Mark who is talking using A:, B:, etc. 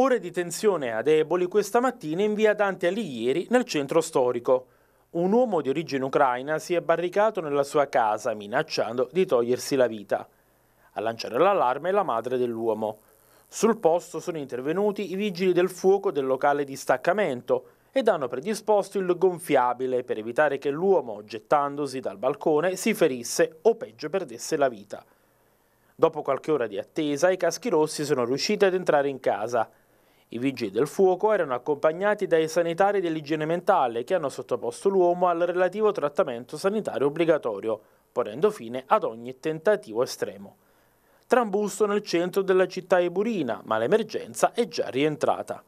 A: Ore di tensione a Deboli questa mattina in via Dante Alighieri nel centro storico. Un uomo di origine ucraina si è barricato nella sua casa minacciando di togliersi la vita. A lanciare l'allarme è la madre dell'uomo. Sul posto sono intervenuti i vigili del fuoco del locale di staccamento ed hanno predisposto il gonfiabile per evitare che l'uomo, gettandosi dal balcone, si ferisse o peggio perdesse la vita. Dopo qualche ora di attesa, i caschi rossi sono riusciti ad entrare in casa. I vigili del fuoco erano accompagnati dai sanitari dell'igiene mentale che hanno sottoposto l'uomo al relativo trattamento sanitario obbligatorio, ponendo fine ad ogni tentativo estremo. Trambusto nel centro della città Eburina, ma l'emergenza è già rientrata.